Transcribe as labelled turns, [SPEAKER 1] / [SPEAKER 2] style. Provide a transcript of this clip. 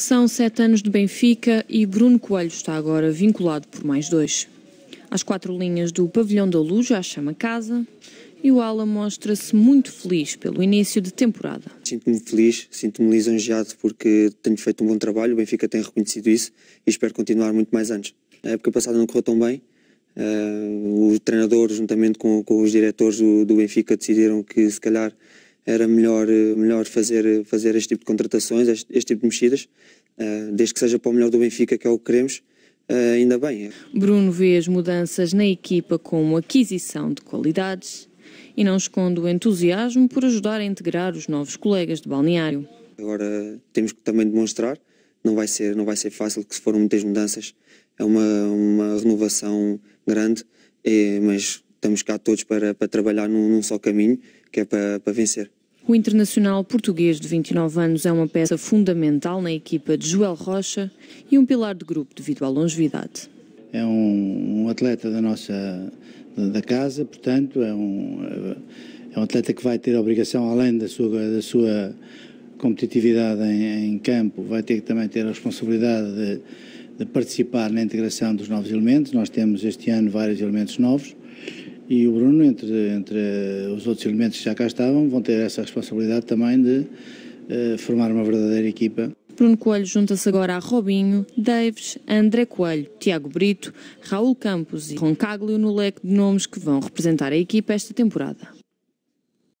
[SPEAKER 1] São sete anos de Benfica e Bruno Coelho está agora vinculado por mais dois. As quatro linhas do Pavilhão da Luz já chama casa e o Ala mostra-se muito feliz pelo início de temporada.
[SPEAKER 2] Sinto-me feliz, sinto-me lisonjeado porque tenho feito um bom trabalho, o Benfica tem reconhecido isso e espero continuar muito mais anos. A época passada não correu tão bem, uh, o treinador juntamente com, com os diretores do, do Benfica decidiram que se calhar era melhor, eh, melhor fazer, eh, fazer este tipo de contratações, este, este tipo de mexidas, uh, desde que seja para o melhor do Benfica, que é o que queremos, uh, ainda bem.
[SPEAKER 1] Bruno vê as mudanças na equipa como aquisição de qualidades e não esconde o entusiasmo por ajudar a integrar os novos colegas de balneário.
[SPEAKER 2] Agora temos que também demonstrar, não vai ser, não vai ser fácil, que se foram muitas mudanças, é uma, uma renovação grande, mas estamos cá todos para, para trabalhar num, num só caminho, que é para, para vencer.
[SPEAKER 1] O internacional português de 29 anos é uma peça fundamental na equipa de Joel Rocha e um pilar de grupo devido à longevidade.
[SPEAKER 3] É um, um atleta da nossa da casa, portanto, é um, é um atleta que vai ter a obrigação, além da sua, da sua competitividade em, em campo, vai ter que também ter a responsabilidade de, de participar na integração dos novos elementos. Nós temos este ano vários elementos novos e o Bruno, entre, entre os outros elementos que já cá estavam, vão ter essa responsabilidade também de uh, formar uma verdadeira equipa.
[SPEAKER 1] Bruno Coelho junta-se agora a Robinho, Daves, André Coelho, Tiago Brito, Raul Campos e Roncaglio no leque de nomes que vão representar a equipa esta temporada.